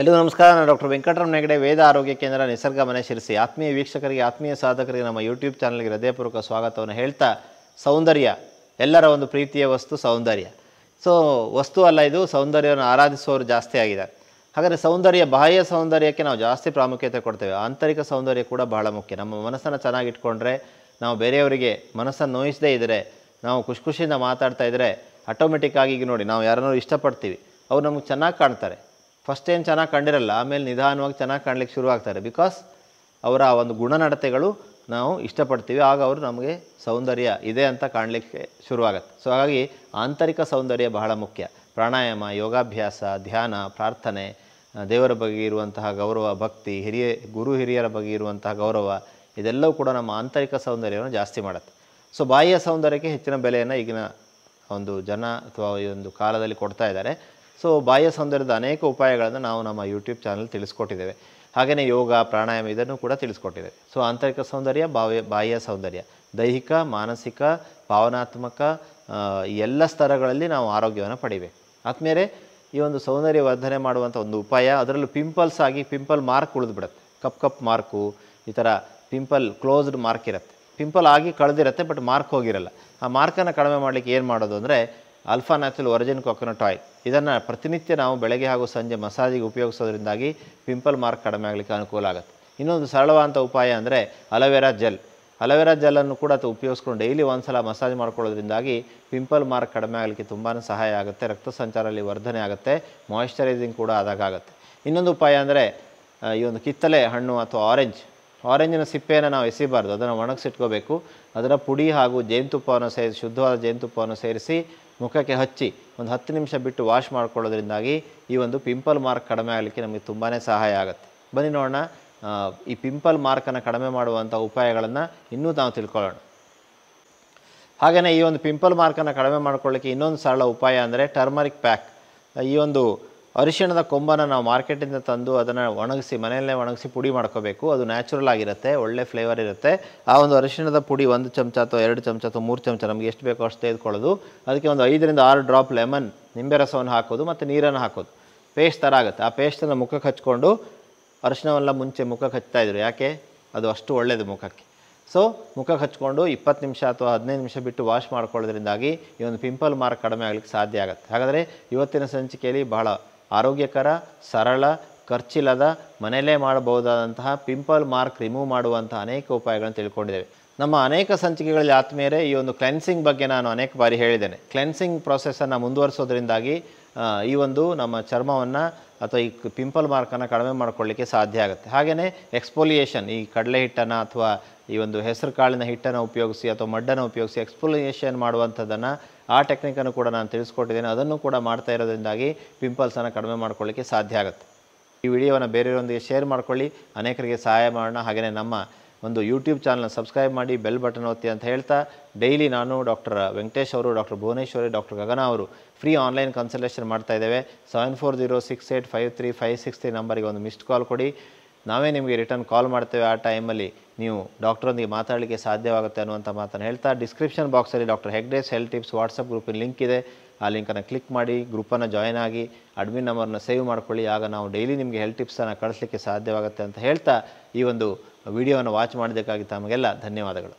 ಎಲ್ಲರಿಗೂ ನಮಸ್ಕಾರ ನಾನು ಡಾಕ್ಟರ್ ವೆಂಕಟರಾಮ್ ನೆಗಡೆ ವೇದ ಆರೋಗ್ಯ ಕೇಂದ್ರ ನಿಸರ್ಗ ಮನೆ ಶಿರಿಸಿ ಆತ್ಮೀಯ ವೀಕ್ಷಕರಿಗೆ ಆತ್ಮೀಯ ಸಾಧಕರಿಗೆ ನಮ್ಮ ಯೂಟ್ಯೂಬ್ ಚಾನಲ್ಗೆ ಹೃದಯಪೂರ್ವಕ ಸ್ವಾಗತವನ್ನು ಹೇಳ್ತಾ ಸೌಂದರ್ಯ ಎಲ್ಲರ ಒಂದು ಪ್ರೀತಿಯ ವಸ್ತು ಸೌಂದರ್ಯ ಸೊ ವಸ್ತು ಅಲ್ಲ ಇದು ಸೌಂದರ್ಯವನ್ನು ಆರಾಧಿಸುವವರು ಜಾಸ್ತಿ ಆಗಿದ್ದಾರೆ ಹಾಗಾದರೆ ಸೌಂದರ್ಯ ಬಾಹ್ಯ ಸೌಂದರ್ಯಕ್ಕೆ ನಾವು ಜಾಸ್ತಿ ಪ್ರಾಮುಖ್ಯತೆ ಕೊಡ್ತೇವೆ ಆಂತರಿಕ ಸೌಂದರ್ಯ ಕೂಡ ಬಹಳ ಮುಖ್ಯ ನಮ್ಮ ಮನಸ್ಸನ್ನು ಚೆನ್ನಾಗಿಟ್ಕೊಂಡ್ರೆ ನಾವು ಬೇರೆಯವರಿಗೆ ಮನಸ್ಸನ್ನು ನೋಯಿಸದೇ ಇದ್ದರೆ ನಾವು ಖುಷಿ ಖುಷಿಯಿಂದ ಮಾತಾಡ್ತಾ ಇದ್ದರೆ ಆಟೋಮೆಟಿಕ್ಕಾಗಿ ಈಗ ನೋಡಿ ನಾವು ಯಾರನ್ನೂ ಇಷ್ಟಪಡ್ತೀವಿ ಅವ್ರು ನಮಗೆ ಚೆನ್ನಾಗಿ ಕಾಣ್ತಾರೆ ಫಸ್ಟ್ ಏನು ಚೆನ್ನಾಗಿ ಕಂಡಿರಲ್ಲ ಆಮೇಲೆ ನಿಧಾನವಾಗಿ ಚೆನ್ನಾಗಿ ಕಾಣಲಿಕ್ಕೆ ಶುರುವಾಗ್ತಾರೆ ಬಿಕಾಸ್ ಅವರ ಒಂದು ಗುಣನಡತೆಗಳು ನಾವು ಇಷ್ಟಪಡ್ತೀವಿ ಆಗ ಅವರು ನಮಗೆ ಸೌಂದರ್ಯ ಇದೆ ಅಂತ ಕಾಣಲಿಕ್ಕೆ ಶುರುವಾಗತ್ತೆ ಸೊ ಹಾಗಾಗಿ ಆಂತರಿಕ ಸೌಂದರ್ಯ ಬಹಳ ಮುಖ್ಯ ಪ್ರಾಣಾಯಾಮ ಯೋಗಾಭ್ಯಾಸ ಧ್ಯಾನ ಪ್ರಾರ್ಥನೆ ದೇವರ ಬಗ್ಗೆ ಇರುವಂತಹ ಗೌರವ ಭಕ್ತಿ ಹಿರಿಯ ಗುರು ಹಿರಿಯರ ಬಗ್ಗೆ ಇರುವಂತಹ ಗೌರವ ಇದೆಲ್ಲವೂ ಕೂಡ ನಮ್ಮ ಆಂತರಿಕ ಸೌಂದರ್ಯವನ್ನು ಜಾಸ್ತಿ ಮಾಡುತ್ತೆ ಸೊ ಬಾಹ್ಯ ಸೌಂದರ್ಯಕ್ಕೆ ಹೆಚ್ಚಿನ ಬೆಲೆಯನ್ನು ಈಗಿನ ಒಂದು ಜನ ಅಥವಾ ಈ ಒಂದು ಕಾಲದಲ್ಲಿ ಕೊಡ್ತಾ ಇದ್ದಾರೆ ಸೊ ಬಾಹ್ಯ ಸೌಂದರ್ಯದ ಅನೇಕ ಉಪಾಯಗಳನ್ನು ನಾವು ನಮ್ಮ ಯೂಟ್ಯೂಬ್ ಚಾನಲ್ ತಿಳಿಸ್ಕೊಟ್ಟಿದ್ದೇವೆ ಹಾಗೆಯೇ ಯೋಗ ಪ್ರಾಣಾಯಾಮ ಇದನ್ನು ಕೂಡ ತಿಳಿಸ್ಕೊಟ್ಟಿದೆ ಸೊ ಆಂತರಿಕ ಸೌಂದರ್ಯ ಬಾಹ್ಯ ಬಾಹ್ಯ ಸೌಂದರ್ಯ ದೈಹಿಕ ಮಾನಸಿಕ ಭಾವನಾತ್ಮಕ ಎಲ್ಲ ಸ್ತರಗಳಲ್ಲಿ ನಾವು ಆರೋಗ್ಯವನ್ನು ಪಡಿಬೇಕು ಆದಮೇಲೆ ಈ ಒಂದು ಸೌಂದರ್ಯ ವರ್ಧನೆ ಮಾಡುವಂಥ ಒಂದು ಉಪಾಯ ಅದರಲ್ಲೂ ಪಿಂಪಲ್ಸ್ ಆಗಿ ಪಿಂಪಲ್ ಮಾರ್ಕ್ ಉಳಿದುಬಿಡುತ್ತೆ ಕಪ್ ಕಪ್ ಮಾರ್ಕು ಈ ಥರ ಪಿಂಪಲ್ ಕ್ಲೋಸ್ಡ್ ಮಾರ್ಕ್ ಇರುತ್ತೆ ಪಿಂಪಲ್ ಆಗಿ ಕಳೆದಿರತ್ತೆ ಬಟ್ ಮಾರ್ಕ್ ಹೋಗಿರಲ್ಲ ಆ ಮಾರ್ಕನ್ನು ಕಡಿಮೆ ಮಾಡಲಿಕ್ಕೆ ಏನು ಮಾಡೋದು ಅಂದರೆ alpha natural origin coconut oil ಇದನ್ನು ಪ್ರತಿನಿತ್ಯ ನಾವು ಬೆಳಗ್ಗೆ ಹಾಗೂ ಸಂಜೆ ಮಸಾಜಿಗೆ ಉಪಯೋಗಿಸೋದ್ರಿಂದಾಗಿ ಪಿಂಪಲ್ ಮಾರ್ಕ್ ಕಡಿಮೆ ಆಗಲಿಕ್ಕೆ ಅನುಕೂಲ ಆಗುತ್ತೆ ಇನ್ನೊಂದು ಸರಳವಾದಂಥ ಉಪಾಯ ಅಂದರೆ ಅಲೋವೆರಾ ಜೆಲ್ ಅಲೋವೆರಾ ಜೆಲ್ಲನ್ನು ಕೂಡ ಉಪಯೋಗಿಸ್ಕೊಂಡು ಡೈಲಿ ಒಂದು ಸಲ ಮಸಾಜ್ ಮಾಡ್ಕೊಳ್ಳೋದ್ರಿಂದಾಗಿ ಪಿಂಪಲ್ ಮಾರ್ಕ್ ಕಡಿಮೆ ಆಗಲಿಕ್ಕೆ ತುಂಬಾ ಸಹಾಯ ಆಗುತ್ತೆ ರಕ್ತ ಸಂಚಾರದಲ್ಲಿ ವರ್ಧನೆ ಆಗುತ್ತೆ ಮಾಯಿಶ್ಚರೈಸಿಂಗ್ ಕೂಡ ಆಗುತ್ತೆ ಇನ್ನೊಂದು ಉಪಾಯ ಅಂದರೆ ಈ ಒಂದು ಕಿತ್ತಲೆ ಹಣ್ಣು ಅಥವಾ ಆರೆಂಜ್ ಆರೆಂಜಿನ ಸಿಪ್ಪೆಯನ್ನು ನಾವು ಎಸಿಬಾರ್ದು ಅದನ್ನು ಒಣಗಿಸಿಟ್ಕೋಬೇಕು ಅದರ ಪುಡಿ ಹಾಗೂ ಜೇನುತುಪ್ಪವನ್ನು ಸೇರಿಸಿ ಶುದ್ಧವಾದ ಜೇನುತುಪ್ಪವನ್ನು ಸೇರಿಸಿ ಮುಖಕ್ಕೆ ಹಚ್ಚಿ ಒಂದು ಹತ್ತು ನಿಮಿಷ ಬಿಟ್ಟು ವಾಶ್ ಮಾಡ್ಕೊಳ್ಳೋದ್ರಿಂದಾಗಿ ಈ ಒಂದು ಪಿಂಪಲ್ ಮಾರ್ಕ್ ಕಡಿಮೆ ಆಗಲಿಕ್ಕೆ ನಮಗೆ ತುಂಬಾ ಸಹಾಯ ಆಗುತ್ತೆ ಬನ್ನಿ ನೋಡೋಣ ಈ ಪಿಂಪಲ್ ಮಾರ್ಕನ್ನು ಕಡಿಮೆ ಮಾಡುವಂಥ ಉಪಾಯಗಳನ್ನು ಇನ್ನೂ ನಾವು ತಿಳ್ಕೊಳ್ಳೋಣ ಹಾಗೆಯೇ ಈ ಒಂದು ಪಿಂಪಲ್ ಮಾರ್ಕನ್ನು ಕಡಿಮೆ ಮಾಡ್ಕೊಳ್ಳಿಕ್ಕೆ ಇನ್ನೊಂದು ಸರಳ ಉಪಾಯ ಅಂದರೆ ಟರ್ಮರಿಕ್ ಪ್ಯಾಕ್ ಈ ಒಂದು ಅರಿಶಿಣದ ಕೊಂಬನ ನಾವು ಮಾರ್ಕೆಟಿಂದ ತಂದು ಅದನ್ನು ಒಣಗಿಸಿ ಮನೆಯಲ್ಲೇ ಒಣಗಿಸಿ ಪುಡಿ ಮಾಡ್ಕೋಬೇಕು ಅದು ನ್ಯಾಚುರಲ್ ಆಗಿರುತ್ತೆ ಒಳ್ಳೆ ಫ್ಲೇವರ್ ಇರುತ್ತೆ ಆ ಒಂದು ಅರಿಶಿಣದ ಪುಡಿ ಒಂದು ಚಮಚ ಅಥವಾ ಎರಡು ಚಮಚ ಅಥವಾ ಮೂರು ಚಮಚ ನಮಗೆ ಎಷ್ಟು ಬೇಕೋ ಅಷ್ಟು ತೆಗೆದುಕೊಳ್ಳೋದು ಅದಕ್ಕೆ ಒಂದು ಐದರಿಂದ ಆರು ಡ್ರಾಪ್ ಲೆಮನ್ ನಿಂಬೆ ರಸವನ್ನು ಹಾಕೋದು ಮತ್ತು ನೀರನ್ನು ಹಾಕೋದು ಪೇಸ್ಟ್ ಥರ ಆಗುತ್ತೆ ಆ ಪೇಸ್ಟನ್ನು ಮುಖಕ್ಕೆ ಹಚ್ಕೊಂಡು ಅರಿಶಿಣವೆಲ್ಲ ಮುಂಚೆ ಮುಖಕ್ಕೆ ಇದ್ರು ಯಾಕೆ ಅದು ಅಷ್ಟು ಒಳ್ಳೆಯದು ಮುಖಕ್ಕೆ ಸೊ ಮುಖಕ್ಕೆ ಹಚ್ಕೊಂಡು ಇಪ್ಪತ್ತು ನಿಮಿಷ ಅಥವಾ ಹದಿನೈದು ನಿಮಿಷ ಬಿಟ್ಟು ವಾಶ್ ಮಾಡ್ಕೊಳ್ಳೋದ್ರಿಂದಾಗಿ ಈ ಒಂದು ಪಿಂಪಲ್ ಮಾರ್ಕ್ ಕಡಿಮೆ ಆಗಲಿಕ್ಕೆ ಸಾಧ್ಯ ಆಗುತ್ತೆ ಹಾಗಾದರೆ ಇವತ್ತಿನ ಸಂಚಿಕೆಯಲ್ಲಿ ಭಾಳ ಆರೋಗ್ಯಕರ ಸರಳ ಖರ್ಚಿಲ್ಲದ ಮನೆಯಲ್ಲೇ ಮಾಡಬಹುದಾದಂತಹ ಪಿಂಪಲ್ ಮಾರ್ಕ್ ರಿಮೂವ್ ಮಾಡುವಂಥ ಅನೇಕ ಉಪಾಯಗಳನ್ನು ತಿಳ್ಕೊಂಡಿದ್ದೇವೆ ನಮ್ಮ ಅನೇಕ ಸಂಚಿಕೆಗಳಲ್ಲಿ ಆತ್ಮೀಯರೇ ಈ ಒಂದು ಕ್ಲೆನ್ಸಿಂಗ್ ಬಗ್ಗೆ ನಾನು ಅನೇಕ ಬಾರಿ ಹೇಳಿದ್ದೇನೆ ಕ್ಲೆನ್ಸಿಂಗ್ ಪ್ರೊಸೆಸನ್ನು ಮುಂದುವರಿಸೋದ್ರಿಂದಾಗಿ ಈ ಒಂದು ನಮ್ಮ ಚರ್ಮವನ್ನು ಅಥವಾ ಈ ಪಿಂಪಲ್ ಮಾರ್ಕನ್ನು ಕಡಿಮೆ ಮಾಡ್ಕೊಳ್ಳಿಕ್ಕೆ ಸಾಧ್ಯ ಆಗುತ್ತೆ ಹಾಗೆಯೇ ಎಕ್ಸ್ಪೋಲಿಯೇಷನ್ ಈ ಕಡಲೆ ಹಿಟ್ಟನ್ನು ಅಥವಾ ಈ ಒಂದು ಹೆಸರು ಕಾಳಿನ ಹಿಟ್ಟನ್ನು ಉಪಯೋಗಿಸಿ ಅಥವಾ ಮಡ್ಡನ್ನು ಉಪಯೋಗಿಸಿ ಎಕ್ಸ್ಪ್ಲನೇಷನ್ ಮಾಡುವಂಥದ್ದನ್ನು ಆ ಟೆಕ್ನಿಕನ್ನು ಕೂಡ ನಾನು ತಿಳಿಸ್ಕೊಟ್ಟಿದ್ದೇನೆ ಅದನ್ನು ಕೂಡ ಮಾಡ್ತಾ ಇರೋದ್ರಿಂದಾಗಿ ಪಿಂಪಲ್ಸನ್ನು ಕಡಿಮೆ ಮಾಡ್ಕೊಳ್ಳಿಕ್ಕೆ ಸಾಧ್ಯ ಆಗುತ್ತೆ ಈ ವಿಡಿಯೋವನ್ನು ಬೇರೆಯವರೊಂದಿಗೆ ಶೇರ್ ಮಾಡ್ಕೊಳ್ಳಿ ಅನೇಕರಿಗೆ ಸಹಾಯ ಮಾಡೋಣ ಹಾಗೆಯೇ ನಮ್ಮ ಒಂದು ಯೂಟ್ಯೂಬ್ ಚಾನಲ್ನ ಸಬ್ಸ್ಕ್ರೈಬ್ ಮಾಡಿ ಬೆಲ್ ಬಟನ್ ಒತ್ತಿ ಅಂತ ಹೇಳ್ತಾ ಡೈಲಿ ನಾನು ಡಾಕ್ಟರ್ ವೆಂಕಟೇಶ್ ಅವರು ಡಾಕ್ಟರ್ ಭುವನೇಶ್ವರಿ ಡಾಕ್ಟರ್ ಗಗನ ಅವರು ಫ್ರೀ ಆನ್ಲೈನ್ ಕನ್ಸಲ್ಟೇಷನ್ ಮಾಡ್ತಾ ಇದ್ದೇವೆ seven four zero six eight five three five six three ನಂಬರಿಗೆ ಒಂದು ಮಿಸ್ಡ್ ಕಾಲ್ ಕೊಡಿ ನಾವೇ ನಿಮಗೆ ರಿಟರ್ನ್ ಕಾಲ್ ಮಾಡ್ತೇವೆ ಆ ಟೈಮಲ್ಲಿ ನೀವು ಡಾಕ್ಟ್ರೊಂದಿಗೆ ಮಾತಾಡಲಿಕ್ಕೆ ಸಾಧ್ಯವಾಗುತ್ತೆ ಅನ್ನುವಂಥ ಮಾತನ್ನು ಹೇಳ್ತಾ ಡಿಸ್ಕ್ರಿಪ್ಷನ್ ಬಾಕ್ಸಲ್ಲಿ doctor Hegde's health tips WhatsApp ಗ್ರೂಪಿನ ಲಿಂಕ್ ಇದೆ ಆ ಲಿಂಕನ್ನು ಕ್ಲಿಕ್ ಮಾಡಿ ಗ್ರೂಪನ್ನು ಜಾಯ್ನ್ ಆಗಿ ಅಡ್ಮಿನ್ ನಂಬರ್ನ ಸೇವ್ ಮಾಡ್ಕೊಳ್ಳಿ ಆಗ ನಾವು ಡೈಲಿ ನಿಮಗೆ ಹೆಲ್ತ್ ಟಿಪ್ಸನ್ನು ಕಳಿಸ್ಲಿಕ್ಕೆ ಸಾಧ್ಯವಾಗುತ್ತೆ ಅಂತ ಹೇಳ್ತಾ ಈ ಒಂದು ವಿಡಿಯೋವನ್ನು ವಾಚ್ ಮಾಡಿದ್ದಕ್ಕಾಗಿ ತಮಗೆಲ್ಲ ಧನ್ಯವಾದಗಳು